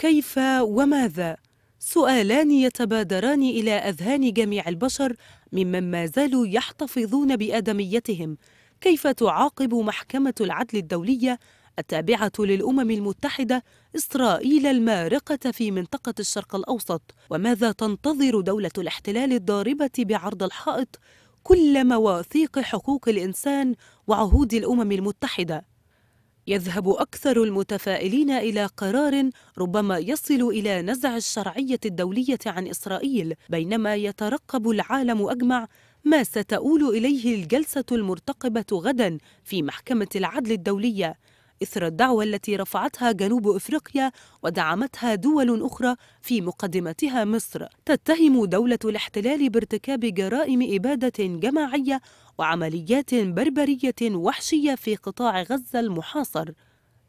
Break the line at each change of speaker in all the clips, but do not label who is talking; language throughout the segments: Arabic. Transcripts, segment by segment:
كيف وماذا سؤالان يتبادران الى اذهان جميع البشر ممن ما زالوا يحتفظون بادميتهم كيف تعاقب محكمه العدل الدوليه التابعه للامم المتحده اسرائيل المارقه في منطقه الشرق الاوسط وماذا تنتظر دوله الاحتلال الضاربه بعرض الحائط كل مواثيق حقوق الانسان وعهود الامم المتحده يذهب أكثر المتفائلين إلى قرار ربما يصل إلى نزع الشرعية الدولية عن إسرائيل بينما يترقب العالم أجمع ما ستؤول إليه الجلسة المرتقبة غدا في محكمة العدل الدولية إثر الدعوة التي رفعتها جنوب أفريقيا ودعمتها دول أخرى في مقدمتها مصر تتهم دولة الاحتلال بارتكاب جرائم إبادة جماعية وعمليات بربرية وحشية في قطاع غزة المحاصر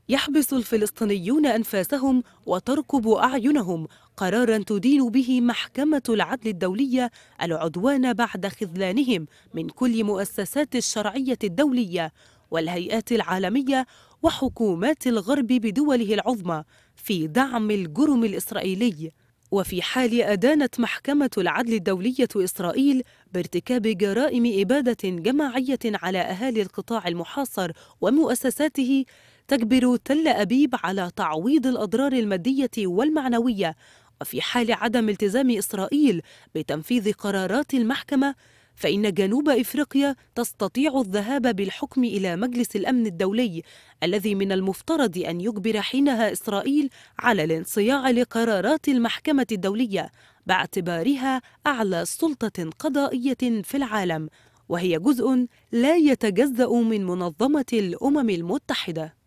يحبس الفلسطينيون أنفاسهم وترقب أعينهم قرارا تدين به محكمة العدل الدولية العدوان بعد خذلانهم من كل مؤسسات الشرعية الدولية والهيئات العالمية وحكومات الغرب بدوله العظمى في دعم الجرم الإسرائيلي وفي حال أدانت محكمة العدل الدولية إسرائيل بارتكاب جرائم إبادة جماعية على أهالي القطاع المحاصر ومؤسساته تجبر تل أبيب على تعويض الأضرار المادية والمعنوية وفي حال عدم التزام إسرائيل بتنفيذ قرارات المحكمة فإن جنوب إفريقيا تستطيع الذهاب بالحكم إلى مجلس الأمن الدولي الذي من المفترض أن يجبر حينها إسرائيل على الانصياع لقرارات المحكمة الدولية باعتبارها أعلى سلطة قضائية في العالم وهي جزء لا يتجزأ من منظمة الأمم المتحدة